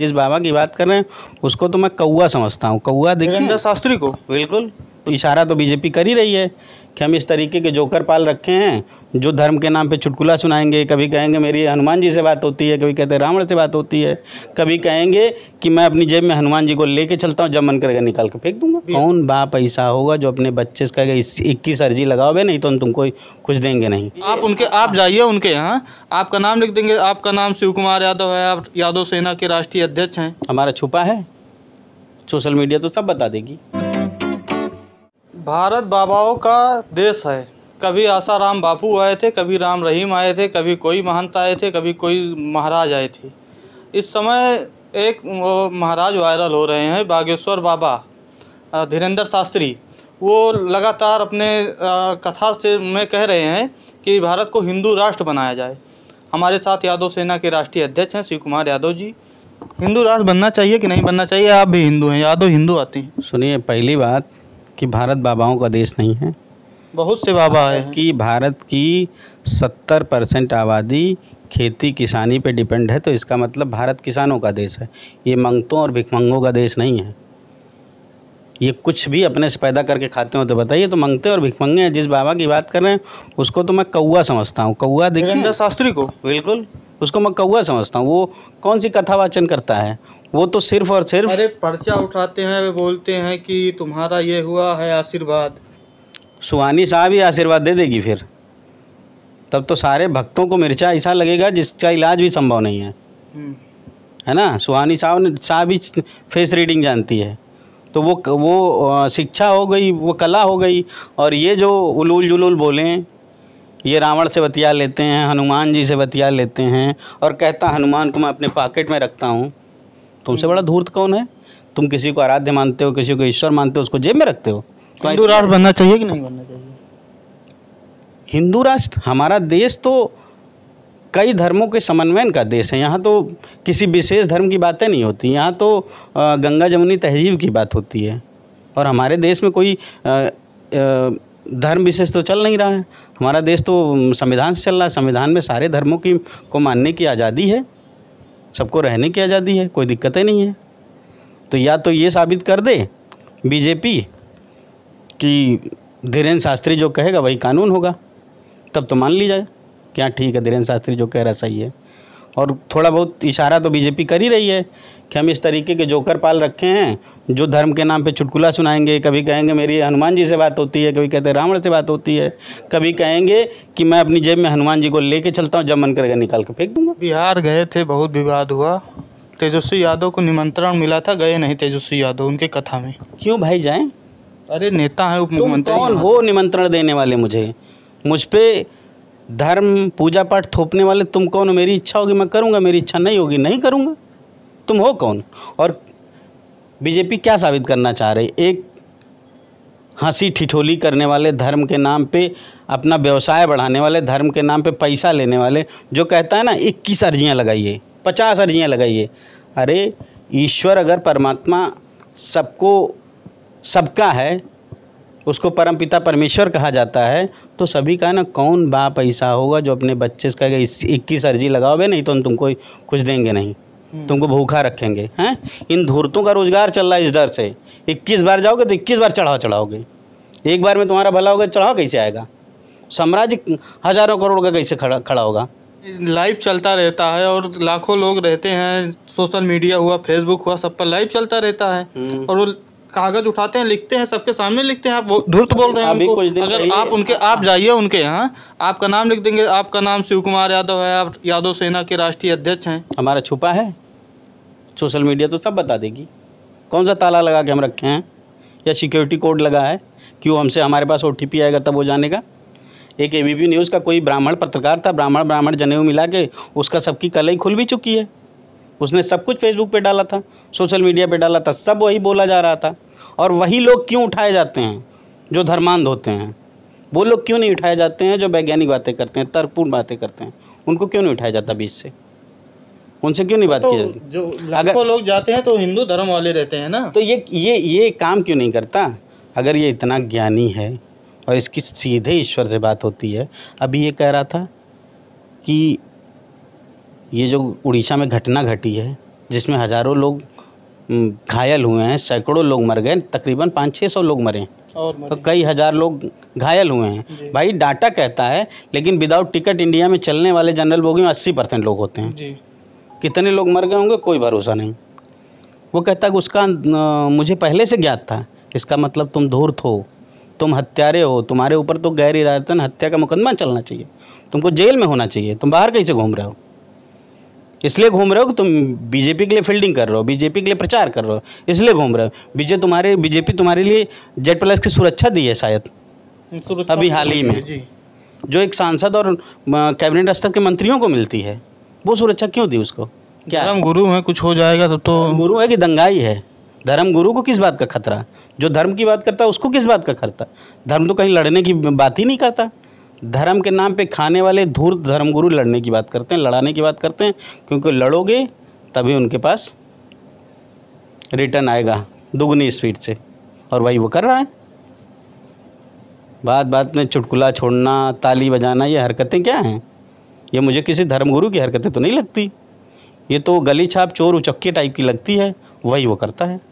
जिस बाबा की बात कर रहे हैं उसको तो मैं कौआ समझता हूँ कौआ देखिए शास्त्री को बिल्कुल तो इशारा तो बीजेपी कर ही रही है कि हम इस तरीके के जोकर पाल रखे हैं जो धर्म के नाम पे चुटकुला सुनाएंगे कभी कहेंगे मेरी हनुमान जी से बात होती है कभी कहते हैं रावण से बात होती है कभी कहेंगे कि मैं अपनी जेब में हनुमान जी को लेके चलता हूँ जब मन करेगा निकाल के फेंक दूंगा कौन बाप ऐसा होगा जो अपने बच्चे से कहेगा इस इक्कीस अर्जी लगाओगे नहीं तो हम तुमको कुछ देंगे नहीं आप उनके आप जाइए उनके यहाँ आपका नाम लिख देंगे आपका नाम शिव कुमार यादव है आप यादव सेना के राष्ट्रीय अध्यक्ष हैं हमारा छुपा है सोशल मीडिया तो सब बता देगी भारत बाबाओं का देश है कभी आसाराम बापू आए थे कभी राम रहीम आए थे कभी कोई महंत आए थे कभी कोई महाराज आए थे इस समय एक महाराज वायरल हो रहे हैं बागेश्वर बाबा धीरेन्द्र शास्त्री वो लगातार अपने कथा से में कह रहे हैं कि भारत को हिंदू राष्ट्र बनाया जाए हमारे साथ यादव सेना के राष्ट्रीय अध्यक्ष हैं शिव कुमार यादव जी हिंदू राष्ट्र बनना चाहिए कि नहीं बनना चाहिए आप भी हिंदू हैं यादव हिंदू आते हैं सुनिए पहली बात कि भारत बाबाओं का देश नहीं है बहुत से बाबा है कि भारत की सत्तर परसेंट आबादी खेती किसानी पे डिपेंड है तो इसका मतलब भारत किसानों का देश है ये मंगतों और भिकमंगों का देश नहीं है ये कुछ भी अपने से पैदा करके खाते हो तो बताइए तो मंगते और भिखमंगे हैं जिस बाबा की बात कर रहे हैं उसको तो मैं कौआ समझता हूँ कौआ देखेंद्र शास्त्री को बिल्कुल उसको मैं कौआ समझता हूँ वो कौन सी कथा वाचन करता है वो तो सिर्फ और सिर्फ अरे पर्चा उठाते हैं वे बोलते हैं कि तुम्हारा ये हुआ है आशीर्वाद सुहानी साहब ही आशीर्वाद दे देगी फिर तब तो सारे भक्तों को मिर्चा ऐसा लगेगा जिसका इलाज भी संभव नहीं है हम्म। है ना सुहानी साहब ने साहब ही फेस रीडिंग जानती है तो वो वो शिक्षा हो गई वो कला हो गई और ये जो उलूल जुलूल बोलें ये रावण से बतिया लेते हैं हनुमान जी से बतिया लेते हैं और कहता हनुमान को मैं अपने पॉकेट में रखता हूँ तुमसे बड़ा धूर्त कौन है तुम किसी को आराध्य मानते हो किसी को ईश्वर मानते हो उसको जेब में रखते हो तो हिंदू राष्ट्र बनना चाहिए कि नहीं बनना चाहिए हिंदू राष्ट्र हमारा देश तो कई धर्मों के समन्वयन का देश है यहाँ तो किसी विशेष धर्म की बातें नहीं होती यहाँ तो गंगा जमुनी तहजीब की बात होती है और हमारे देश में कोई धर्म विशेष तो चल नहीं रहा है हमारा देश तो संविधान से चल रहा है संविधान में सारे धर्मों की को मानने की आज़ादी है सबको रहने की आज़ादी है कोई दिक्कतें नहीं है तो या तो ये साबित कर दे बीजेपी कि धीरेन्द्र शास्त्री जो कहेगा वही कानून होगा तब तो मान ली जाए क्या ठीक है धीरेन्द्र शास्त्री जो कह रहा सही है और थोड़ा बहुत इशारा तो बीजेपी कर ही रही है कि हम इस तरीके के जोकर पाल रखे हैं जो धर्म के नाम पे चुटकुला सुनाएंगे कभी कहेंगे मेरी हनुमान जी से बात होती है कभी कहते हैं रावण से बात होती है कभी कहेंगे कि मैं अपनी जेब में हनुमान जी को लेके चलता हूँ जब मन करेगा निकाल के फेंक दूंगा बिहार गए थे बहुत विवाद हुआ तेजस्वी यादव को निमंत्रण मिला था गए नहीं तेजस्वी यादव उनके कथा में क्यों भाई जाए अरे नेता है उप मुख्यमंत्री कौन हो निमंत्रण देने वाले मुझे मुझ पर धर्म पूजा पाठ थोपने वाले तुम कौन हो मेरी इच्छा होगी मैं करूँगा मेरी इच्छा नहीं होगी नहीं करूँगा तुम हो कौन और बीजेपी क्या साबित करना चाह रही एक हंसी ठिठोली करने वाले धर्म के नाम पे अपना व्यवसाय बढ़ाने वाले धर्म के नाम पे पैसा लेने वाले जो कहता है ना इक्कीस अर्जियाँ लगाइए पचास अर्जियाँ लगाइए अरे ईश्वर अगर परमात्मा सबको सबका है उसको परमपिता परमेश्वर कहा जाता है तो सभी का ना कौन बाप ऐसा होगा जो अपने बच्चे से कहेगा इक्कीस अर्जी लगाओगे नहीं तो हम तुमको कुछ देंगे नहीं हम्म। तुमको भूखा रखेंगे हैं इन धूर्तों का रोजगार चल रहा है इस डर से इक्कीस बार जाओगे तो इक्कीस बार चढ़ाओ चढ़ाओगे एक बार में तुम्हारा भला होगा चढ़ाओ कैसे आएगा साम्राज्य हजारों करोड़ का कैसे खड़ा खड़ा होगा लाइव चलता रहता है और लाखों लोग रहते हैं सोशल मीडिया हुआ फेसबुक हुआ सब पर लाइव चलता रहता है हम्म। और वो कागज उठाते हैं लिखते हैं सबके सामने लिखते हैं आप धूर्त बोल रहे हैं अभी कुछ दिन अगर आप उनके हाँ। आप जाइए उनके यहाँ आपका नाम लिख देंगे आपका नाम शिव कुमार यादव है आप यादव सेना के राष्ट्रीय अध्यक्ष हैं हमारा छुपा है सोशल मीडिया तो सब बता देगी कौन सा ताला लगा के हम रखे हैं या सिक्योरिटी कोड लगा है क्यों हमसे हमारे पास ओ आएगा तब वो जाने का एक ए न्यूज़ का कोई ब्राह्मण पत्रकार था ब्राह्मण ब्राह्मण जनेऊ मिला के उसका सबकी कलई खुल भी चुकी है उसने सब कुछ फेसबुक पे डाला था सोशल मीडिया पे डाला था सब वही बोला जा रहा था और वही लोग क्यों उठाए जाते हैं जो धर्मांध होते हैं वो लोग क्यों नहीं उठाए जाते हैं जो वैज्ञानिक बातें करते हैं तर्कपूर्ण बातें करते हैं उनको क्यों नहीं उठाया जाता बीच से उनसे क्यों नहीं बात तो की जाती जो अगर लोग जाते हैं तो हिंदू धर्म वाले रहते हैं ना तो ये ये ये काम क्यों नहीं करता अगर ये इतना ज्ञानी है और इसकी सीधे ईश्वर से बात होती है अभी ये कह रहा था कि ये जो उड़ीसा में घटना घटी है जिसमें हज़ारों लोग घायल हुए हैं सैकड़ों लोग मर गए तकरीबन पाँच छः सौ लोग मरे और मरे। तो कई हज़ार लोग घायल हुए हैं भाई डाटा कहता है लेकिन विदाउट टिकट इंडिया में चलने वाले जनरल बोगी में अस्सी परसेंट लोग होते हैं कितने लोग मर गए होंगे कोई भरोसा नहीं वो कहता है कि उसका मुझे पहले से ज्ञात था इसका मतलब तुम धूर्त हो तुम हत्यारे हो तुम्हारे ऊपर तो गैर इरादतन हत्या का मुकदमा चलना चाहिए तुमको जेल में होना चाहिए तुम बाहर कैसे घूम रहे हो इसलिए घूम रहे हो कि तुम बीजेपी के लिए फील्डिंग कर रहे हो बीजेपी के लिए प्रचार कर रहे हो इसलिए घूम रहे हो बीजे तुम्हारे बीजेपी तुम्हारे लिए जेड प्लस की सुरक्षा दी है शायद अभी तो हाल ही में जो एक सांसद और कैबिनेट स्तर के मंत्रियों को मिलती है वो सुरक्षा क्यों दी उसको क्या धर्म गुरु है कुछ हो जाएगा तब तो गुरु है कि दंगाई है धर्म गुरु को किस बात का खतरा जो धर्म की बात करता है उसको किस बात का खतरा धर्म तो कहीं लड़ने की बात ही नहीं करता धर्म के नाम पे खाने वाले धूर्त धर्मगुरु लड़ने की बात करते हैं लड़ाने की बात करते हैं क्योंकि लड़ोगे तभी उनके पास रिटर्न आएगा दुगनी स्पीड से और वही वो कर रहा है बात बात में चुटकुला छोड़ना ताली बजाना ये हरकतें क्या हैं ये मुझे किसी धर्मगुरु की हरकतें तो नहीं लगती ये तो गली छाप चोर उचक्के टाइप की लगती है वही वो करता है